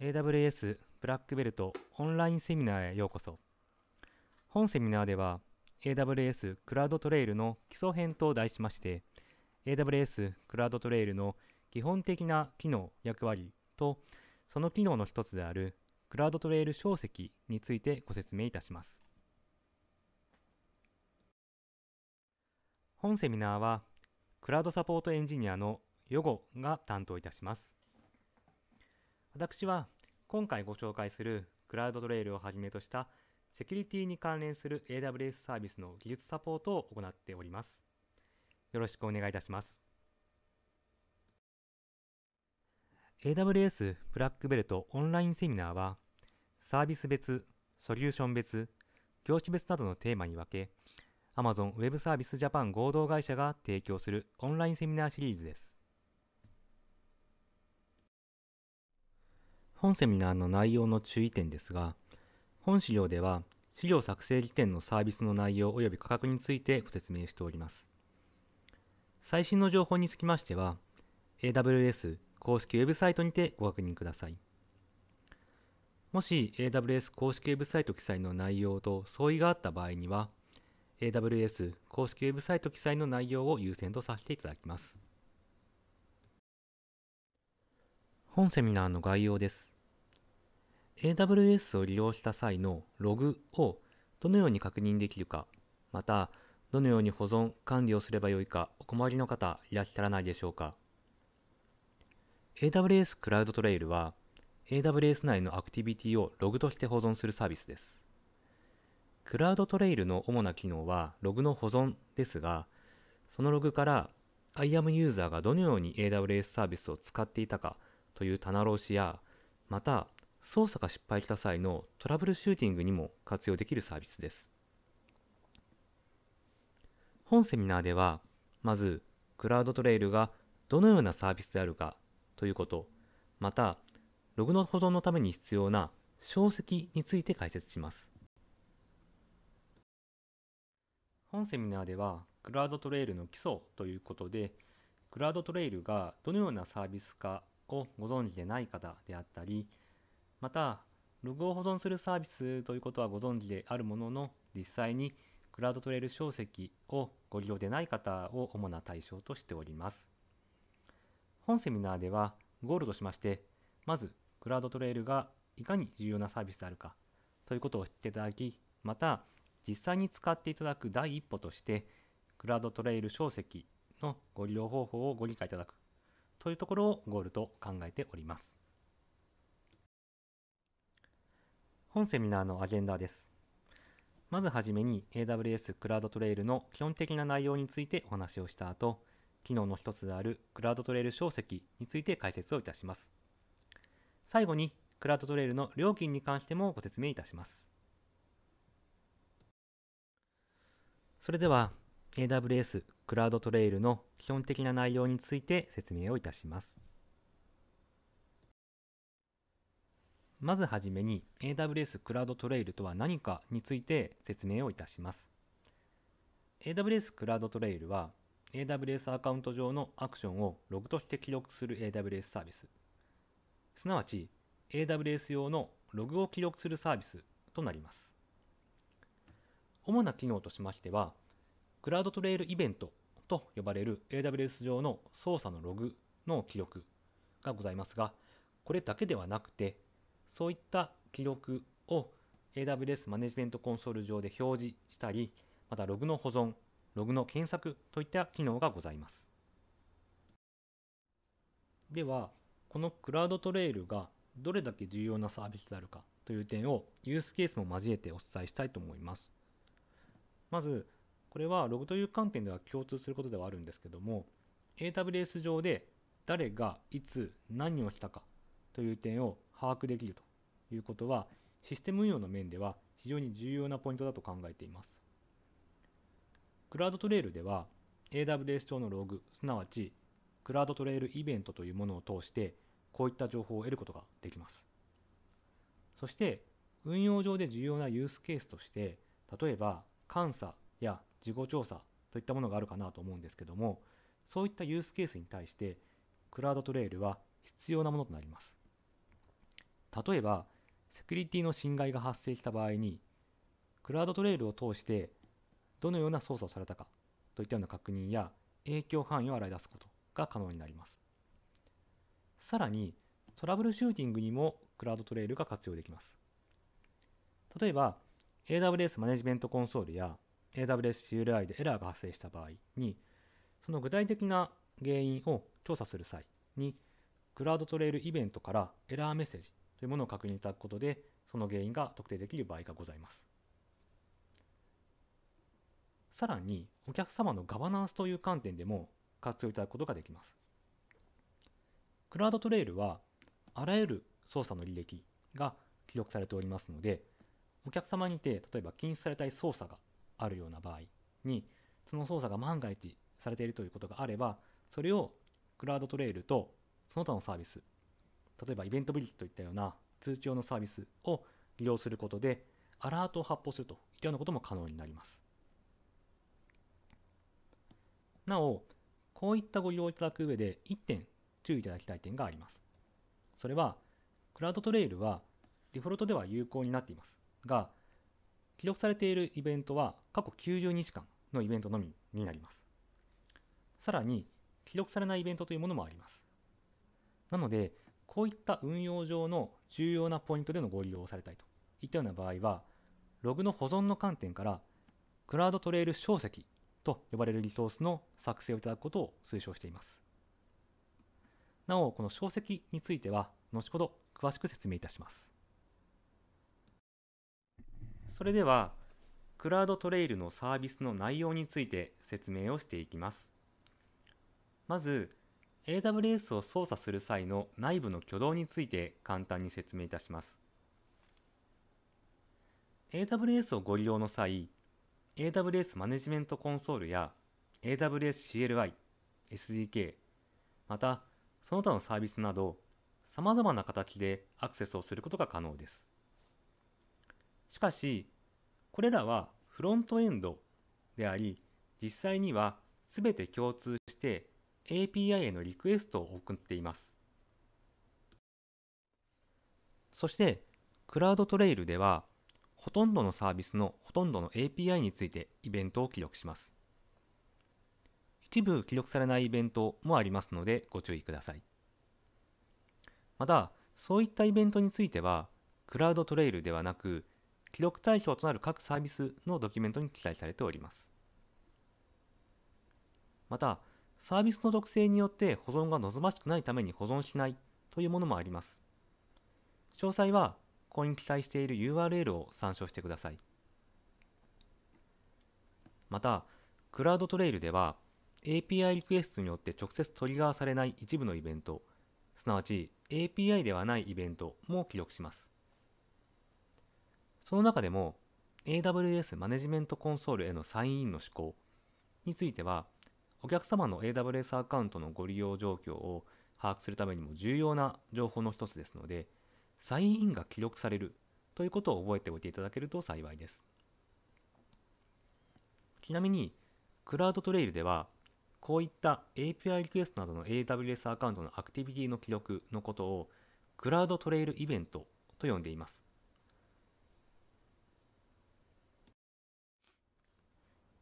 AWS ブラックベルトオンラインセミナーへようこそ本セミナーでは AWS クラウドトレイルの基礎編と題しまして AWS クラウドトレイルの基本的な機能役割とその機能の一つであるクラウドトレイル小石についてご説明いたします本セミナーはクラウドサポートエンジニアのヨゴが担当いたします私は今回ご紹介するクラウドトレイルをはじめとしたセキュリティに関連する AWS サービスの技術サポートを行っております。よろしくお願いいたします。AWS ブラックベルトオンラインセミナーはサービス別、ソリューション別、業種別などのテーマに分け Amazon Web サービスジャパン合同会社が提供するオンラインセミナーシリーズです。本セミナーの内容の注意点ですが、本資料では資料作成時点のサービスの内容及び価格についてご説明しております。最新の情報につきましては、AWS 公式ウェブサイトにてご確認ください。もし AWS 公式ウェブサイト記載の内容と相違があった場合には、AWS 公式ウェブサイト記載の内容を優先とさせていただきます。本セミナーの概要です。AWS を利用した際のログをどのように確認できるか、またどのように保存、管理をすればよいかお困りの方いらっしゃらないでしょうか。AWS クラウドトレイルは AWS 内のアクティビティをログとして保存するサービスです。クラウドトレイルの主な機能はログの保存ですが、そのログから IAM ユーザーがどのように AWS サービスを使っていたかという棚卸しや、また操作が失敗した際のトラブルシューティングにも活用できるサービスです。本セミナーでは、まずクラウドトレイルがどのようなサービスであるかということ、またログの保存のために必要な証跡について解説します。本セミナーではクラウドトレイルの基礎ということでクラウドトレイルがどのようなサービスかをご存知でない方であったり、また、ログを保存するサービスということはご存知であるものの、実際にクラウドトレール小石をご利用でない方を主な対象としております。本セミナーではゴールとしまして、まずクラウドトレールがいかに重要なサービスであるかということを知っていただき、また実際に使っていただく第一歩として、クラウドトレイル小石のご利用方法をご理解いただくというところをゴールと考えております。本セミナーのアジェンダです。まずはじめに AWS クラウドトレイルの基本的な内容についてお話をした後、機能の一つであるクラウドトレイル小石について解説をいたします。最後にクラウドトレイルの料金に関してもご説明いたします。それでは AWS クラウドトレイルの基本的な内容について説明をいたします。まずはじめに AWS クラウドトレイルとは何かについて説明をいたします。AWS クラウドトレイルは AWS アカウント上のアクションをログとして記録する AWS サービスすなわち AWS 用のログを記録するサービスとなります主な機能としましてはクラウドトレイルイベントと呼ばれる AWS 上の操作のログの記録がございますが、これだけではなくて、そういった記録を AWS マネジメントコンソール上で表示したり、またログの保存、ログの検索といった機能がございます。では、このクラウドトレイルがどれだけ重要なサービスであるかという点をユースケースも交えてお伝えしたいと思います。まず、これはログという観点では共通することではあるんですけども AWS 上で誰がいつ何をしたかという点を把握できるということはシステム運用の面では非常に重要なポイントだと考えています。クラウドトレイルでは AWS 上のログすなわちクラウドトレイルイベントというものを通してこういった情報を得ることができます。そして運用上で重要なユースケースとして例えば監査や事後調査といったものがあるかなと思うんですけどもそういったユースケースに対してクラウドトレイルは必要なものとなります例えばセキュリティの侵害が発生した場合にクラウドトレイルを通してどのような操作をされたかといったような確認や影響範囲を洗い出すことが可能になりますさらにトラブルシューティングにもクラウドトレイルが活用できます例えば AWS マネジメントコンソールや AWS CLI でエラーが発生した場合に、その具体的な原因を調査する際に、クラウドトレイルイベントからエラーメッセージというものを確認いただくことで、その原因が特定できる場合がございます。さらに、お客様のガバナンスという観点でも活用いただくことができます。クラウドトレイルは、あらゆる操作の履歴が記録されておりますので、お客様にて、例えば禁止されたい操作があるような場合にその操作が万が一されているということがあればそれをクラウドトレイルとその他のサービス例えばイベントブリッジといったような通知用のサービスを利用することでアラートを発報するといったようなことも可能になりますなおこういったご利用いただく上で1点注意いただきたい点がありますそれはクラウドトレイルはデフォルトでは有効になっていますが記録されているイベントは過去90日間のイベントのみになります。さらに、記録されないイベントというものもあります。なので、こういった運用上の重要なポイントでのご利用をされたいといったような場合は、ログの保存の観点から、クラウドトレイル小石と呼ばれるリソースの作成をいただくことを推奨しています。なお、この小石については、後ほど詳しく説明いたします。それでは、クラウドトレイルのサービスの内容について説明をしていきます。まず、AWS を操作する際の内部の挙動について簡単に説明いたします。AWS をご利用の際、AWS マネジメントコンソールや AWS CLI、SDK、またその他のサービスなど、様々な形でアクセスをすることが可能です。しかし、これらはフロントエンドであり、実際にはすべて共通して API へのリクエストを送っています。そして、クラウドトレイルでは、ほとんどのサービスのほとんどの API についてイベントを記録します。一部記録されないイベントもありますのでご注意ください。また、そういったイベントについては、クラウドトレイルではなく記録対象となる各サービスのドキュメントに記載されております。また、サービスの特性によって保存が望ましくないために保存しないというものもあります。詳細は、ここに記載している URL を参照してください。また、クラウドトレイルでは、API リクエストによって直接トリガーされない一部のイベント、すなわち API ではないイベントも記録します。その中でも AWS マネジメントコンソールへのサインインの試行についてはお客様の AWS アカウントのご利用状況を把握するためにも重要な情報の一つですのでサインインが記録されるということを覚えておいていただけると幸いですちなみにクラウドトレイルではこういった API リクエストなどの AWS アカウントのアクティビティの記録のことをクラウドトレイルイベントと呼んでいます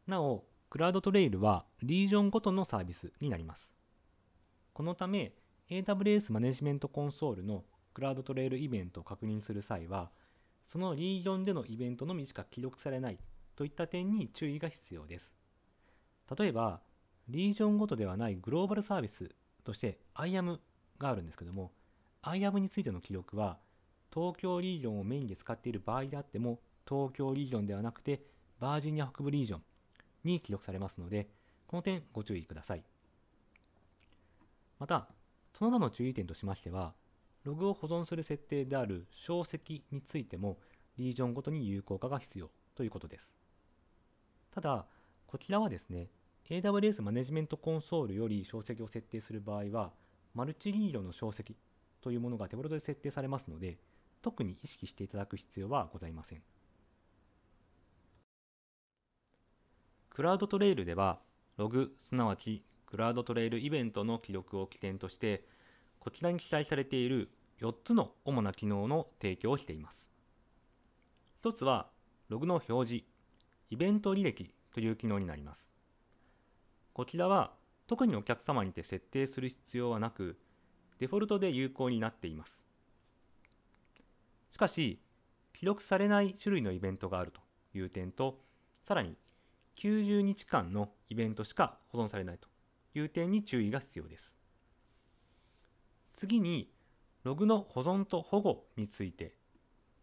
なお、クラウドトレイルはリージョンごとのサービスになります。このため、AWS マネジメントコンソールのクラウドトレイルイベントを確認する際は、そのリージョンでのイベントのみしか記録されないといった点に注意が必要です。例えば、リージョンごとではないグローバルサービスとして IAM があるんですけども、IAM についての記録は、東京リージョンをメインで使っている場合であっても、東京リージョンではなくて、バージニア北部リージョンに記録されますので、この点ご注意ください。また、その他の注意点としましては、ログを保存する設定である小石についても、リージョンごとに有効化が必要ということです。ただ、こちらはですね、AWS マネジメントコンソールより小石を設定する場合は、マルチリードの小石というものが手元で設定されますので、特に意識していただく必要はございません。クラウドトレイルでは、ログ、すなわちクラウドトレイルイベントの記録を起点として、こちらに記載されている4つの主な機能の提供をしています。1つは、ログの表示、イベント履歴という機能になります。こちらは、特にお客様にて設定する必要はなく、デフォルトで有効になっています。しかし、記録されない種類のイベントがあるという点と、さらに90日間のイベントしか保存されないという点に注意が必要です。次に、ログの保存と保護について、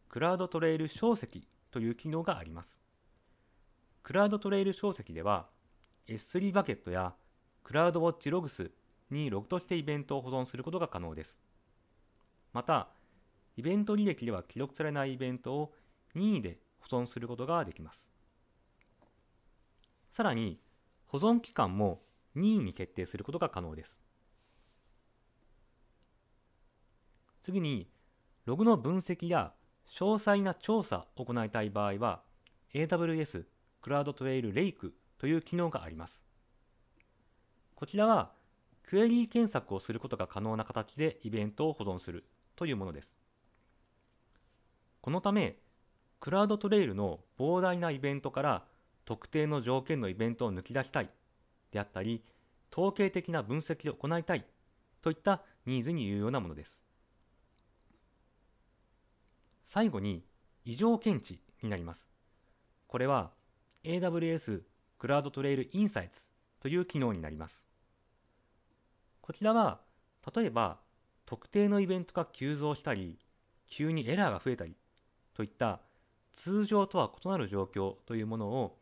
クラウドトレイル小石という機能があります。クラウドトレイル小石では、S3 バケットやクラウドウォッチログスにログとしてイベントを保存することが可能です。また、イベント履歴では記録されないイベントを任意で保存することができます。さらに保存期間も任意に設定することが可能です次にログの分析や詳細な調査を行いたい場合は AWS クラウドトレイルレイクという機能がありますこちらはクエリー検索をすることが可能な形でイベントを保存するというものですこのためクラウドトレイルの膨大なイベントから特定の条件のイベントを抜き出したいであったり、統計的な分析を行いたいといったニーズに有用なものです。最後に、異常検知になります。これは AWS クラウドトレイルインサイツという機能になります。こちらは、例えば特定のイベントが急増したり、急にエラーが増えたりといった通常とは異なる状況というものを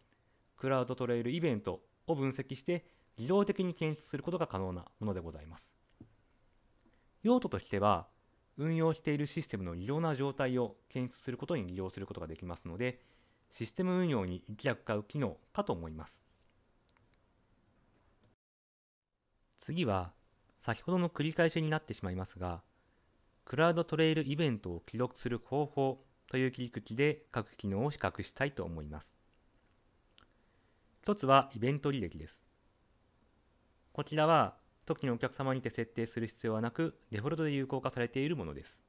クラウドトレイルイベントを分析して自動的に検出することが可能なものでございます。用途としては、運用しているシステムの異常な状態を検出することに利用することができますので、システム運用に一役買う機能かと思います。次は、先ほどの繰り返しになってしまいますが、クラウドトレイルイベントを記録する方法という切り口で各機能を比較したいと思います。一つはイベント履歴です。こちらは特にお客様にて設定する必要はなく、デフォルトで有効化されているものです。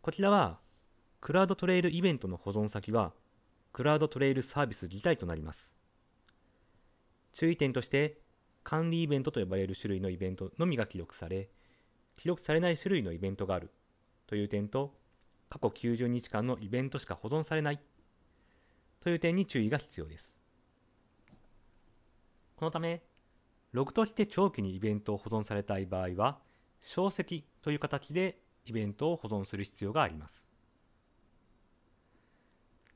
こちらは、クラウドトレイルイベントの保存先は、クラウドトレイルサービス自体となります。注意点として、管理イベントと呼ばれる種類のイベントのみが記録され、記録されない種類のイベントがあるという点と、過去90日間のイベントしか保存されないという点に注意が必要です。このため、ログとして長期にイベントを保存されたい場合は、小石という形でイベントを保存する必要があります。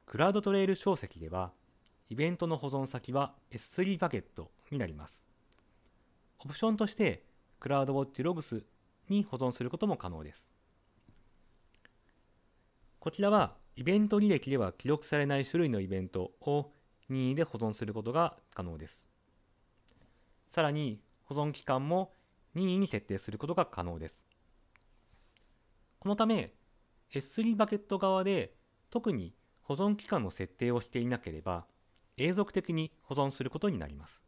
クラウドトレイル小石では、イベントの保存先は S3 バケットになります。オプションとして、クラウドウォッチログスに保存することも可能です。こちらはイベント履歴では記録されない種類のイベントを任意で保存することが可能です。さらに、保存期間も任意に設定することが可能です。このため、S3 バケット側で特に保存期間の設定をしていなければ、永続的に保存することになります。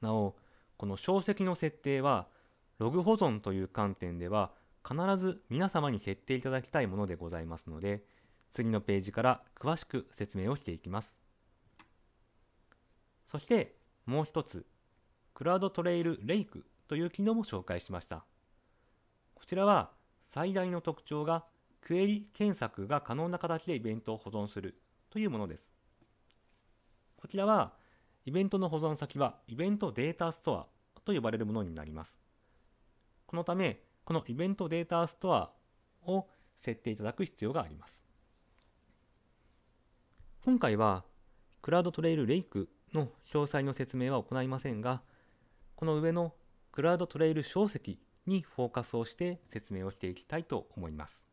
なお、この小石の設定は、ログ保存という観点では必ず皆様に設定いただきたいものでございますので、次のページから詳しく説明をしていきます。そしてもう一つ、クラウドトレイルレイクという機能も紹介しました。こちらは最大の特徴がクエリ検索が可能な形でイベントを保存するというものです。こちらはイベントの保存先はイベントデータストアと呼ばれるものになります。このためこのイベントデータストアを設定いただく必要があります。今回は、クラウドトレイルレイクの詳細の説明は行いませんが、この上のクラウドトレイル小石にフォーカスをして説明をしていきたいと思います。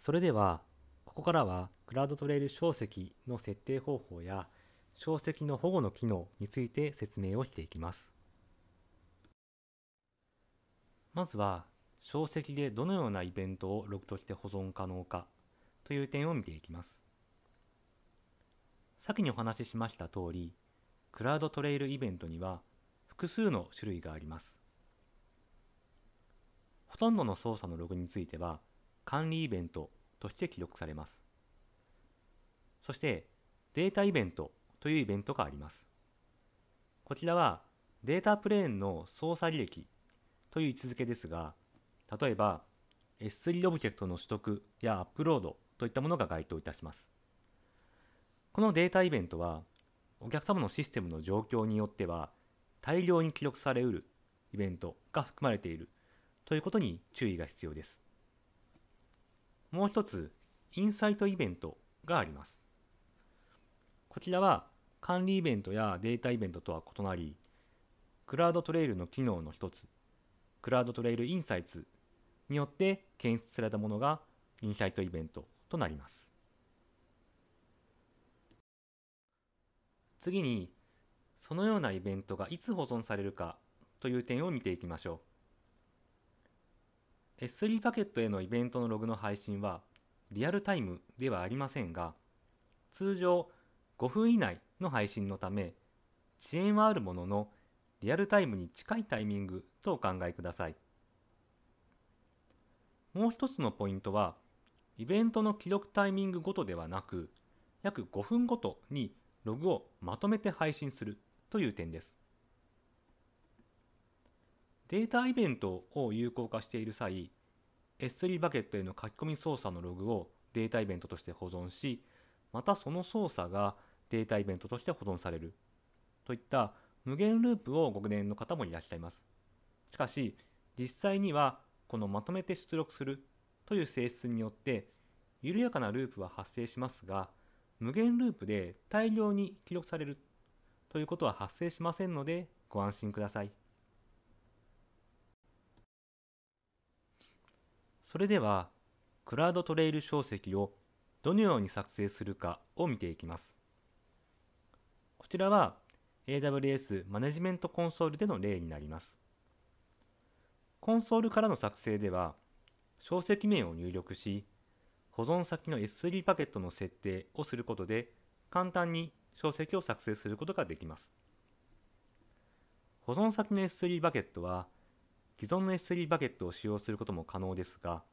それでは、ここからはクラウドトレイル小石の設定方法や小石の保護の機能について説明をしていきます。まずは小石でどのようなイベントをログとして保存可能かという点を見ていきます先にお話ししました通りクラウドトレイルイベントには複数の種類がありますほとんどの操作のログについては管理イベントとして記録されますそしてデータイベントというイベントがありますこちらはデータプレーンの操作履歴という位置づけですが、例えば S3 オブジェクトの取得やアップロードといったものが該当いたします。このデータイベントは、お客様のシステムの状況によっては、大量に記録されうるイベントが含まれているということに注意が必要です。もう一つ、インサイトイベントがあります。こちらは管理イベントやデータイベントとは異なり、クラウドトレイルの機能の一つクラウドトレイルインサイツによって検出されたものがインサイトイベントとなります。次に、そのようなイベントがいつ保存されるかという点を見ていきましょう。S3 パケットへのイベントのログの配信はリアルタイムではありませんが、通常5分以内の配信のため、遅延はあるもののリアルタイムに近いタイミングとお考えください。もう一つのポイントは、イベントの記録タイミングごとではなく、約5分ごとにログをまとめて配信するという点です。データイベントを有効化している際、S3 バケットへの書き込み操作のログをデータイベントとして保存し、またその操作がデータイベントとして保存されるといった無限ループをご年の方もいらっしゃいます。しかし、実際にはこのまとめて出力するという性質によって緩やかなループは発生しますが、無限ループで大量に記録されるということは発生しませんのでご安心ください。それでは、クラウドトレイル小石をどのように作成するかを見ていきます。こちらは AWS マネジメントコンソールでの例になります。コンソールからの作成では、小石名を入力し、保存先の S3 パケットの設定をすることで、簡単に小石を作成することができます。保存先の S3 バケットは、既存の S3 バケットを使用することも可能ですが、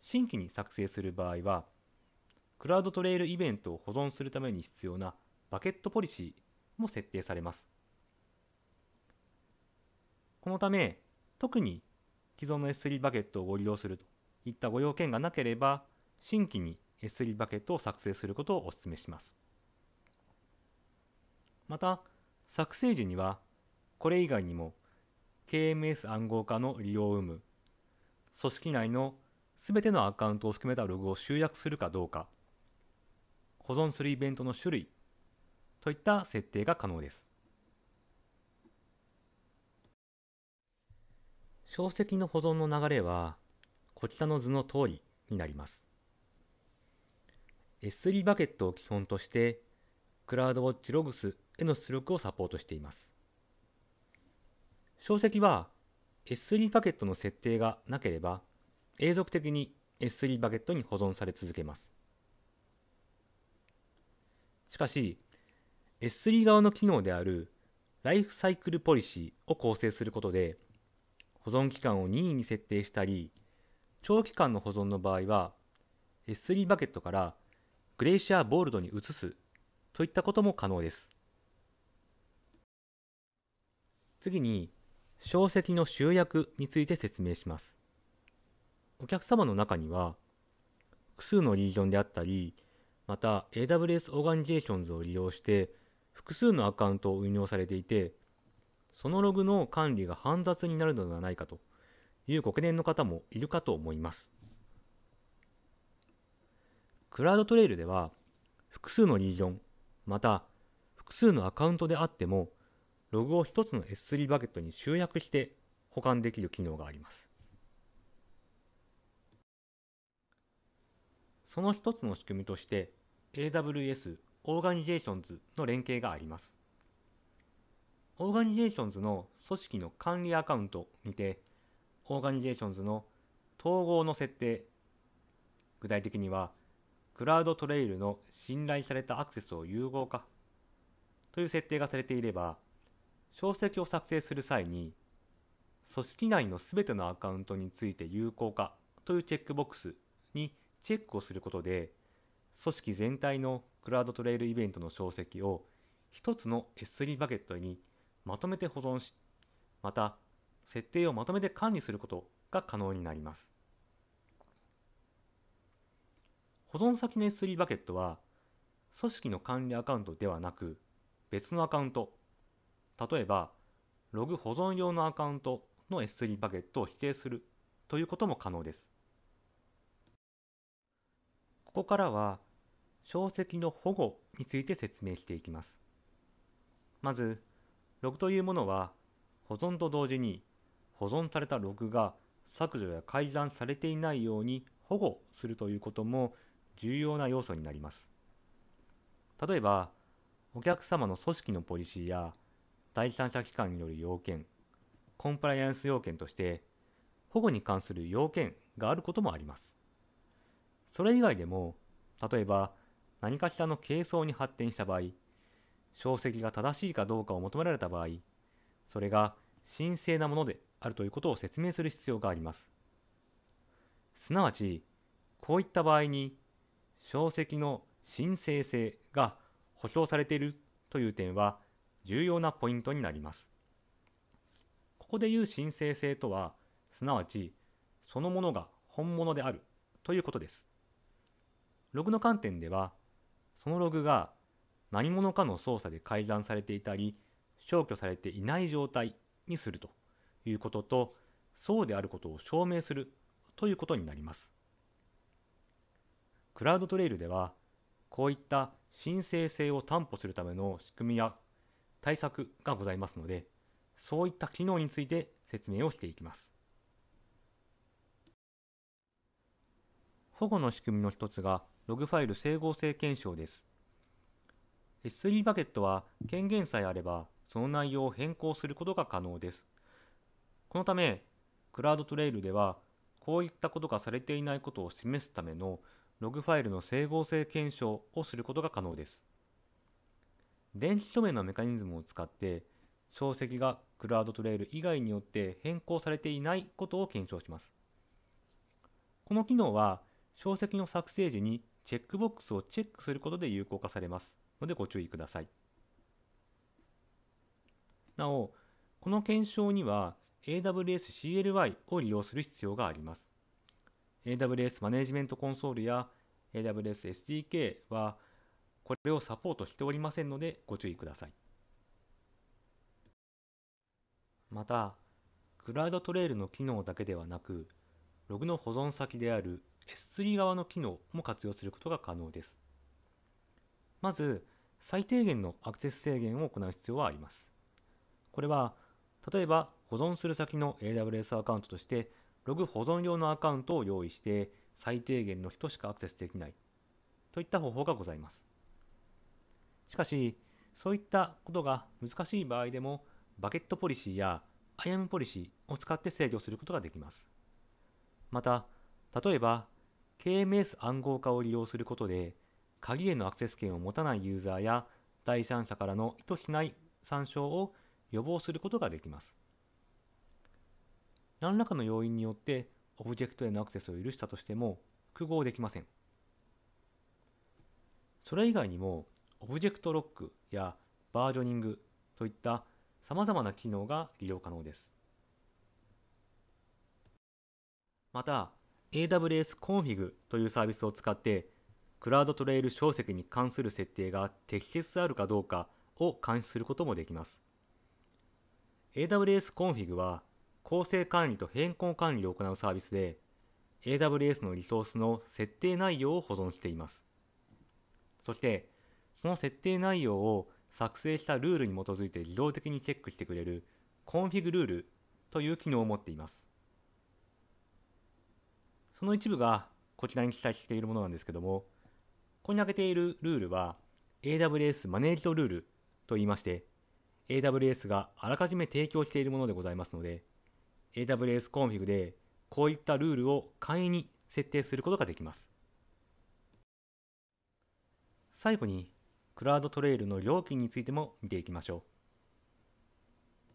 新規に作成する場合は、クラウドトレイルイベントを保存するために必要なバケットポリシーも設定されます。このため、特に既存の S3 バケットをご利用するといったご要件がなければ、新規に S3 バケットを作成することをお勧めします。また、作成時には、これ以外にも KMS 暗号化の利用有無、組織内のすべてのアカウントを含めたログを集約するかどうか、保存するイベントの種類といった設定が可能です。小石の保存の流れは、こちらの図の通りになります。S3 バケットを基本として、クラウドウォッチログスへの出力をサポートしています。小石は S3 バケットの設定がなければ、永続的に S3 バケットに保存され続けます。しかし、S3 側の機能であるライフサイクルポリシーを構成することで保存期間を任意に設定したり長期間の保存の場合は S3 バケットからグレイシアボールドに移すといったことも可能です次に小石の集約について説明しますお客様の中には複数のリージョンであったりまた AWS オーガニゼーションズを利用して複数のアカウントを運用されていてそのログの管理が煩雑になるのではないかというご懸念の方もいるかと思いますクラウドトレイルでは複数のリージョンまた複数のアカウントであってもログを1つの S3 バケットに集約して保管できる機能がありますその一つの仕組みとして AWS オーガニゼーションズの連携があります。オーガニゼーションズの組織の管理アカウントにて、オーガニゼーションズの統合の設定、具体的には、クラウドトレイルの信頼されたアクセスを融合化という設定がされていれば、小籍を作成する際に、組織内のすべてのアカウントについて有効化というチェックボックスにチェックをすることで、組織全体のクラウドトレイルイベントの証跡を1つの S3 バケットにまとめて保存し、また設定をまとめて管理することが可能になります。保存先の S3 バケットは、組織の管理アカウントではなく、別のアカウント、例えば、ログ保存用のアカウントの S3 バケットを否定するということも可能です。ここからは、小石の保護について説明していきます。まず、ログというものは、保存と同時に、保存されたログが削除や改ざんされていないように保護するということも重要な要素になります。例えば、お客様の組織のポリシーや第三者機関による要件、コンプライアンス要件として、保護に関する要件があることもあります。それ以外でも、例えば、何かしらの軽装に発展した場合、証跡が正しいかどうかを求められた場合、それが神聖なものであるということを説明する必要があります。すなわち、こういった場合に、証跡の神聖性が保証されているという点は重要なポイントになります。ここで言う神聖性とは、すなわち、そのものが本物であるということです。ログの観点では、そのログが何者かの操作で改ざんされていたり消去されていない状態にするということとそうであることを証明するということになりますクラウドトレイルではこういった申請性を担保するための仕組みや対策がございますのでそういった機能について説明をしていきます保護の仕組みの一つがログファイル整合性検証です。S3 バケットは権限さえあればその内容を変更することが可能です。このため、クラウドトレイルではこういったことがされていないことを示すためのログファイルの整合性検証をすることが可能です。電子署名のメカニズムを使って証跡がクラウドトレイル以外によって変更されていないことを検証します。この機能は証跡の作成時にチェックボックスをチェックすることで有効化されますのでご注意ください。なお、この検証には AWS CLI を利用する必要があります。AWS マネジメントコンソールや AWS SDK はこれをサポートしておりませんのでご注意ください。また、クラウドトレイルの機能だけではなく、ログの保存先である S3 側の機能も活用することが可能です。まず、最低限のアクセス制限を行う必要はあります。これは、例えば保存する先の AWS アカウントとして、ログ保存用のアカウントを用意して、最低限の人しかアクセスできないといった方法がございます。しかし、そういったことが難しい場合でも、バケットポリシーや IAM ポリシーを使って制御することができます。また、例えば KMS 暗号化を利用することで、鍵へのアクセス権を持たないユーザーや第三者からの意図しない参照を予防することができます。何らかの要因によってオブジェクトへのアクセスを許したとしても複合できません。それ以外にもオブジェクトロックやバージョニングといったさまざまな機能が利用可能です。また、AWS Config というサービスを使って、クラウドトレイル小石に関する設定が適切であるかどうかを監視することもできます。AWS Config は、構成管理と変更管理を行うサービスで、AWS のリソースの設定内容を保存しています。そして、その設定内容を作成したルールに基づいて自動的にチェックしてくれる Config ルールという機能を持っています。その一部がこちらに記載しているものなんですけども、ここに挙げているルールは AWS マネージドルールと言いまして、AWS があらかじめ提供しているものでございますので、AWS コンフィグでこういったルールを簡易に設定することができます。最後に、クラウドトレイルの料金についても見ていきましょう。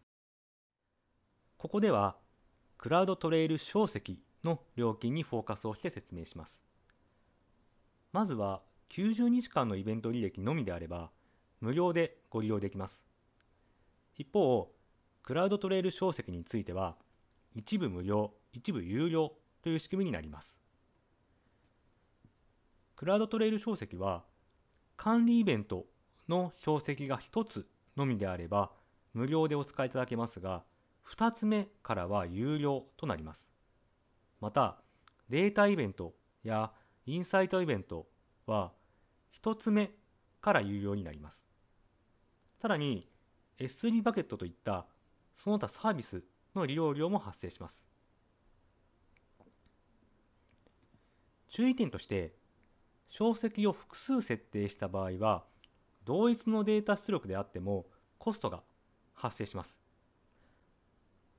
ここでは、クラウドトレイル小石の料金にフォーカスをして説明しますまずは90日間のイベント履歴のみであれば無料でご利用できます一方クラウドトレイル小石については一部無料一部有料という仕組みになりますクラウドトレイル小石は管理イベントの小石が1つのみであれば無料でお使いいただけますが2つ目からは有料となりますまたデータイベントやインサイトイベントは1つ目から有用になります。さらに S3 バケットといったその他サービスの利用量も発生します。注意点として小石を複数設定した場合は同一のデータ出力であってもコストが発生します。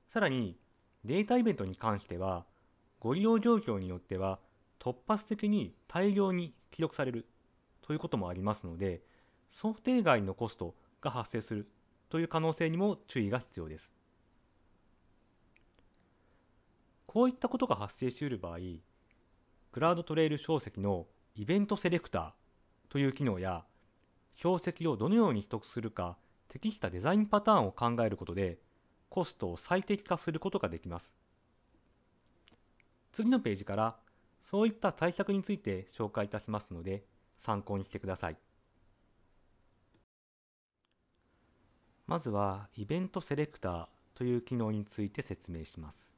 さらにデータイベントに関してはご利用状況によっては突発的に大量に記録されるということもありますので想定外のコストが発生するという可能性にも注意が必要ですこういったことが発生しうる場合クラウドトレイル小石のイベントセレクターという機能や標石をどのように取得するか適したデザインパターンを考えることでコストを最適化することができます次のページからそういった対策について紹介いたしますので参考にしてください。まずはイベントセレクターという機能について説明します。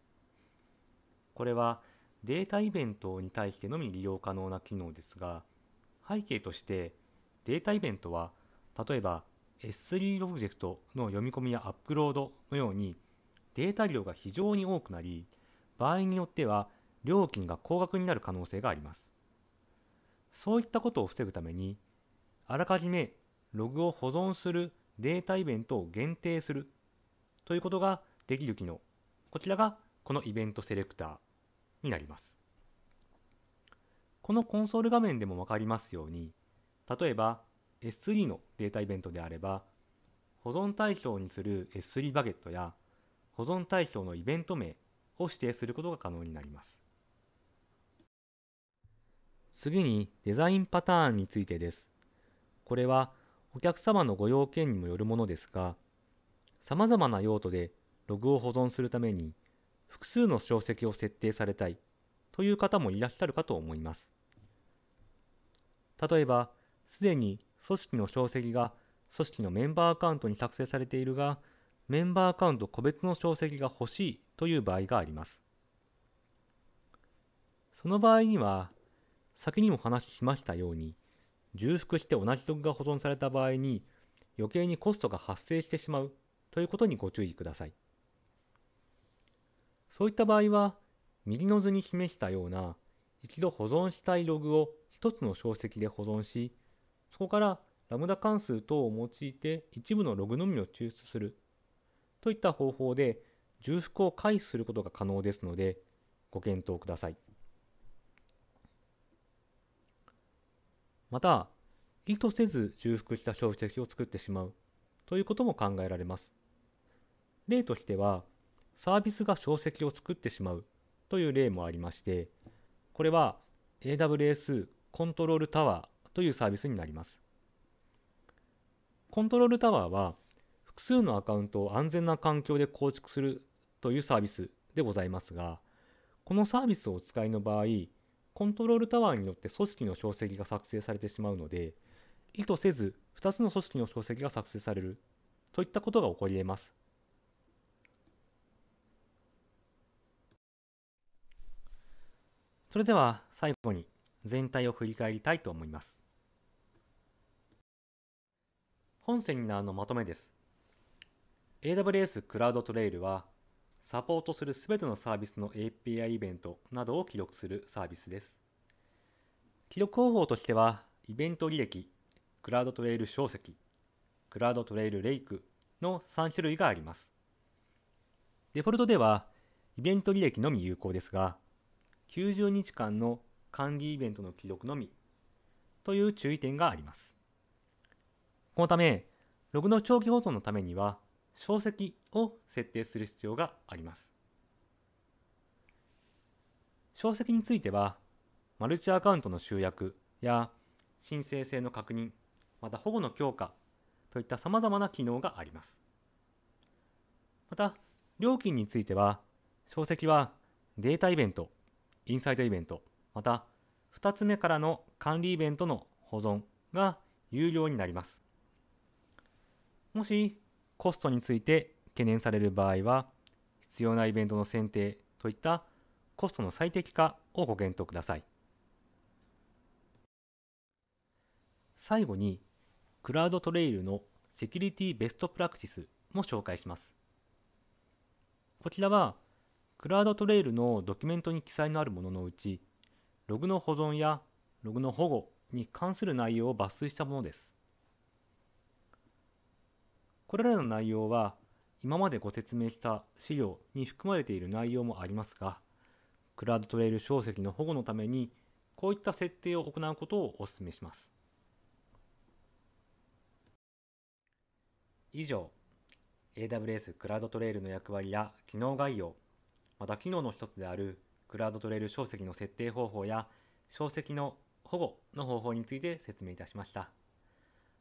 これはデータイベントに対してのみ利用可能な機能ですが背景としてデータイベントは例えば S3 オブジェクトの読み込みやアップロードのようにデータ量が非常に多くなり場合によっては料金が高額になる可能性があります。そういったことを防ぐために、あらかじめログを保存するデータイベントを限定するということができる機能。こちらがこのイベントセレクターになります。このコンソール画面でも分かりますように、例えば S3 のデータイベントであれば、保存対象にする S3 バゲットや保存対象のイベント名を指定することが可能になります。次にデザインパターンについてです。これはお客様のご要件にもよるものですが、さまざまな用途でログを保存するために複数の小石を設定されたいという方もいらっしゃるかと思います。例えば、すでに組織の小石が組織のメンバーアカウントに作成されているが、メンバーアカウント個別の小石が欲しいという場合があります。その場合には、先にも話しましたように、重複して同じロが保存された場合に、余計にコストが発生してしまうということにご注意ください。そういった場合は、右の図に示したような、一度保存したいログを一つの小石で保存し、そこからラムダ関数等を用いて一部のログのみを抽出するといった方法で重複を回避することが可能ですので、ご検討ください。また意図せず重複した消費石を作ってしまうということも考えられます例としてはサービスが小石を作ってしまうという例もありましてこれは AWS コントロールタワーというサービスになりますコントロールタワーは複数のアカウントを安全な環境で構築するというサービスでございますがこのサービスをお使いの場合コントロールタワーによって組織の標石が作成されてしまうので、意図せず2つの組織の標石が作成されるといったことが起こり得ます。それでは最後に全体を振り返りたいと思います。本セミナーのまとめです。AWS クラウドトレイルはサポートするすべてのサービスの API イベントなどを記録するサービスです。記録方法としては、イベント履歴、クラウドトレイル小石、クラウドトレイルレイクの3種類があります。デフォルトでは、イベント履歴のみ有効ですが、90日間の管理イベントの記録のみという注意点があります。このため、ログの長期保存のためには、小石を設定する必要があります。小石については、マルチアカウントの集約や申請性の確認、また保護の強化といった様々な機能があります。また、料金については、小石はデータイベント、インサイドイベント、また2つ目からの管理イベントの保存が有料になります。もしコストについて懸念される場合は必要なイベントの選定といったコストの最適化をご検討ください最後にクラウドトレイルのセキュリティベストプラクティスも紹介しますこちらはクラウドトレイルのドキュメントに記載のあるもののうちログの保存やログの保護に関する内容を抜粋したものですこれらの内容は今までご説明した資料に含まれている内容もありますが、クラウドトレイル小石の保護のために、こういった設定を行うことをお勧めします。以上、AWS クラウドトレイルの役割や機能概要、また機能の一つであるクラウドトレイル小石の設定方法や小石の保護の方法について説明いたしました。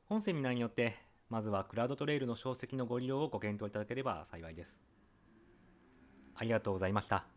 本セミナーによってまずはクラウドトレイルの書籍のご利用をご検討いただければ幸いです。ありがとうございました。